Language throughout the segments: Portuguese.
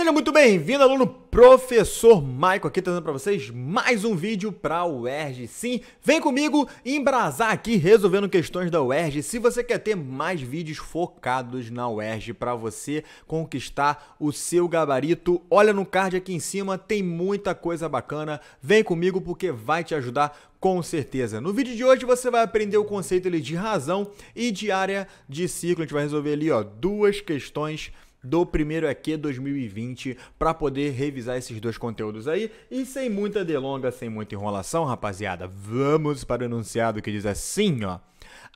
Seja muito bem-vindo, aluno professor Maico aqui trazendo para vocês mais um vídeo para o UERJ. Sim, vem comigo embrasar aqui resolvendo questões da UERJ. Se você quer ter mais vídeos focados na UERJ para você conquistar o seu gabarito, olha no card aqui em cima, tem muita coisa bacana. Vem comigo porque vai te ajudar com certeza. No vídeo de hoje você vai aprender o conceito ali, de razão e de área de ciclo. A gente vai resolver ali ó, duas questões do primeiro EQ 2020 para poder revisar esses dois conteúdos aí. E sem muita delonga, sem muita enrolação, rapaziada, vamos para o enunciado que diz assim, ó.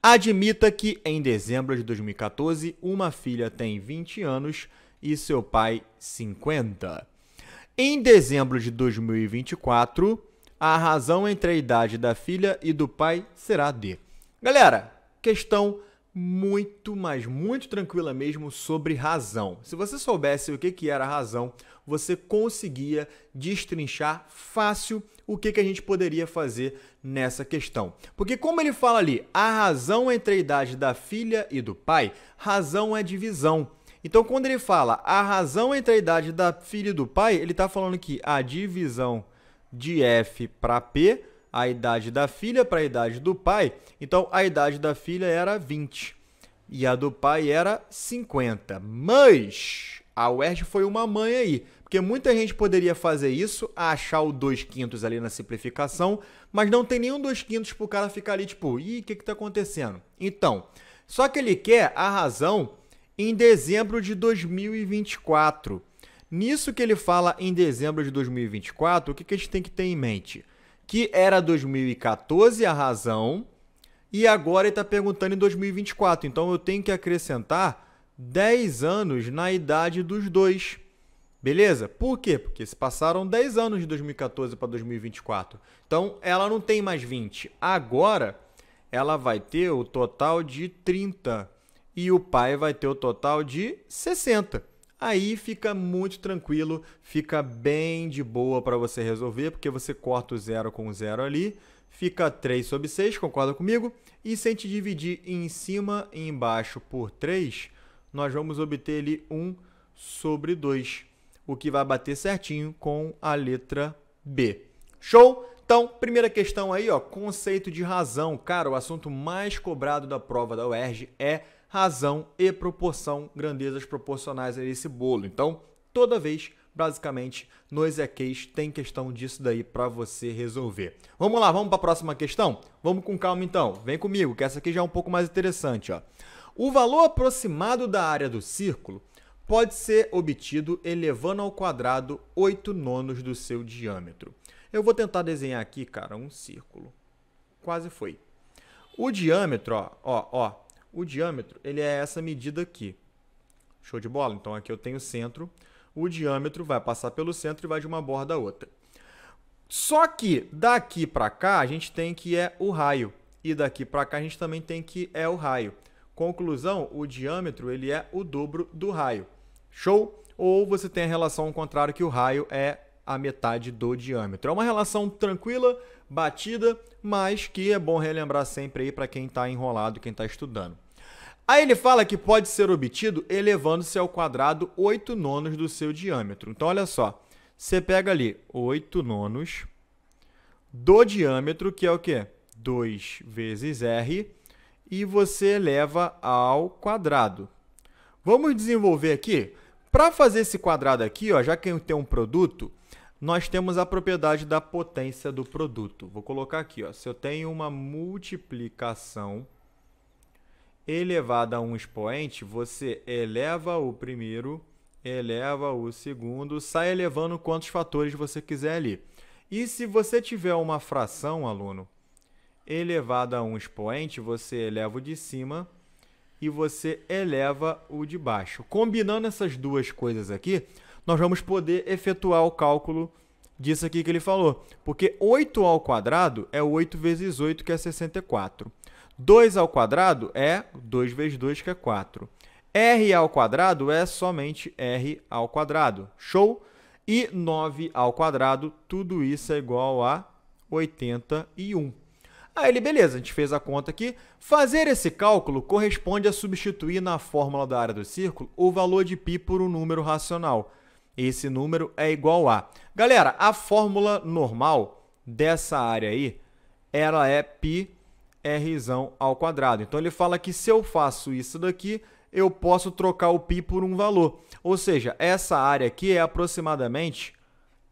Admita que em dezembro de 2014, uma filha tem 20 anos e seu pai 50. Em dezembro de 2024, a razão entre a idade da filha e do pai será D. Galera, questão muito, mas muito tranquila mesmo sobre razão. Se você soubesse o que, que era razão, você conseguia destrinchar fácil o que, que a gente poderia fazer nessa questão. Porque, como ele fala ali, a razão entre a idade da filha e do pai, razão é divisão. Então, quando ele fala a razão entre a idade da filha e do pai, ele está falando que a divisão de F para P a idade da filha para a idade do pai, então a idade da filha era 20 e a do pai era 50. Mas a UERJ foi uma mãe aí, porque muita gente poderia fazer isso, achar o 2 quintos ali na simplificação, mas não tem nenhum 2 quintos para o cara ficar ali tipo, ih, o que está acontecendo? Então, só que ele quer a razão em dezembro de 2024. Nisso que ele fala em dezembro de 2024, o que, que a gente tem que ter em mente? que era 2014 a razão, e agora ele está perguntando em 2024. Então eu tenho que acrescentar 10 anos na idade dos dois. Beleza? Por quê? Porque se passaram 10 anos de 2014 para 2024. Então ela não tem mais 20. Agora ela vai ter o total de 30 e o pai vai ter o total de 60 aí fica muito tranquilo, fica bem de boa para você resolver, porque você corta o zero com o zero ali, fica 3 sobre 6, concorda comigo? E se a gente dividir em cima e embaixo por 3, nós vamos obter ali 1 sobre 2, o que vai bater certinho com a letra B. Show? Então, primeira questão aí, ó, conceito de razão. Cara, o assunto mais cobrado da prova da UERJ é razão e proporção, grandezas proporcionais a esse bolo. Então, toda vez, basicamente, no Ezequias tem questão disso daí para você resolver. Vamos lá, vamos para a próxima questão? Vamos com calma então. Vem comigo, que essa aqui já é um pouco mais interessante, ó. O valor aproximado da área do círculo pode ser obtido elevando ao quadrado 8 nonos do seu diâmetro. Eu vou tentar desenhar aqui, cara, um círculo. Quase foi. O diâmetro, ó, ó, ó, o diâmetro, ele é essa medida aqui. Show de bola? Então aqui eu tenho o centro. O diâmetro vai passar pelo centro e vai de uma borda a outra. Só que daqui para cá a gente tem que é o raio. E daqui para cá a gente também tem que é o raio. Conclusão, o diâmetro ele é o dobro do raio. Show? Ou você tem a relação ao contrário que o raio é a metade do diâmetro. É uma relação tranquila, batida, mas que é bom relembrar sempre aí para quem está enrolado, quem está estudando. Aí ele fala que pode ser obtido elevando-se ao quadrado 8 nonos do seu diâmetro. Então, olha só. Você pega ali 8 nonos do diâmetro, que é o quê? 2 vezes r, e você eleva ao quadrado. Vamos desenvolver aqui? Para fazer esse quadrado aqui, ó, já que eu tenho um produto, nós temos a propriedade da potência do produto. Vou colocar aqui, ó, se eu tenho uma multiplicação elevado a um expoente, você eleva o primeiro, eleva o segundo, sai elevando quantos fatores você quiser ali. E se você tiver uma fração, aluno, elevada a um expoente, você eleva o de cima e você eleva o de baixo. Combinando essas duas coisas aqui, nós vamos poder efetuar o cálculo disso aqui que ele falou. Porque 8 ao quadrado é 8 vezes 8, que é 64. 2 ao quadrado é 2 vezes 2, que é 4. R ao quadrado é somente R ao quadrado. Show? E 9 ao quadrado, tudo isso é igual a 81. Aí ele, beleza, a gente fez a conta aqui. Fazer esse cálculo corresponde a substituir na fórmula da área do círculo o valor de π por um número racional. Esse número é igual a... Galera, a fórmula normal dessa área aí, ela é π r ao quadrado. Então ele fala que se eu faço isso daqui, eu posso trocar o π por um valor. Ou seja, essa área aqui é aproximadamente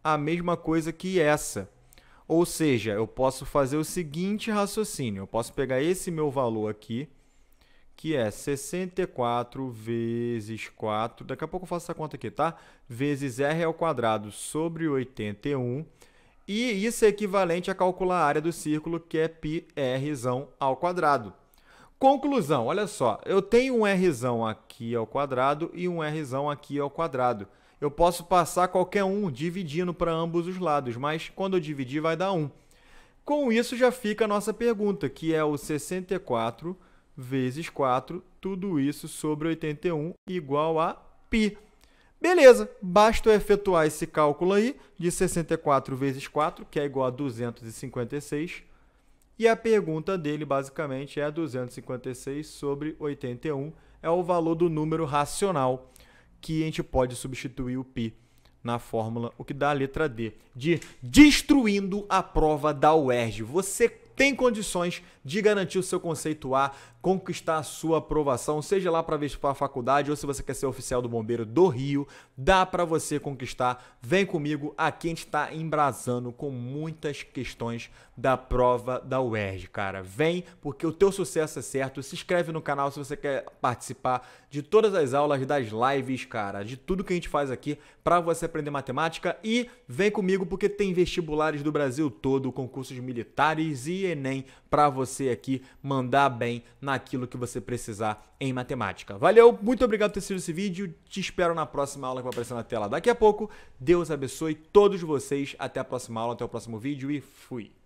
a mesma coisa que essa. Ou seja, eu posso fazer o seguinte raciocínio. Eu posso pegar esse meu valor aqui, que é 64 vezes 4. Daqui a pouco eu faço essa conta aqui, tá? Vezes r ao quadrado sobre 81 e isso é equivalente a calcular a área do círculo, que é πr ao quadrado. Conclusão, olha só, eu tenho um r aqui ao quadrado e um r aqui ao quadrado. Eu posso passar qualquer um dividindo para ambos os lados, mas quando eu dividir vai dar 1. Com isso já fica a nossa pergunta, que é o 64 vezes 4, tudo isso sobre 81 igual a π. Beleza, basta eu efetuar esse cálculo aí de 64 vezes 4, que é igual a 256. E a pergunta dele, basicamente, é 256 sobre 81. É o valor do número racional que a gente pode substituir o π na fórmula, o que dá a letra D, de destruindo a prova da UERJ. Você tem condições de garantir o seu conceito A, conquistar a sua aprovação, seja lá para vestibular a faculdade ou se você quer ser oficial do bombeiro do Rio, dá para você conquistar. Vem comigo, aqui a gente está embrasando com muitas questões da prova da UERJ, cara. Vem, porque o teu sucesso é certo. Se inscreve no canal se você quer participar de todas as aulas, das lives, cara, de tudo que a gente faz aqui para você aprender matemática e vem comigo porque tem vestibulares do Brasil todo, concursos militares e Enem para você aqui mandar bem naquilo que você precisar em matemática. Valeu, muito obrigado por ter assistido esse vídeo. Te espero na próxima aula que vai aparecer na tela daqui a pouco. Deus abençoe todos vocês. Até a próxima aula, até o próximo vídeo e fui.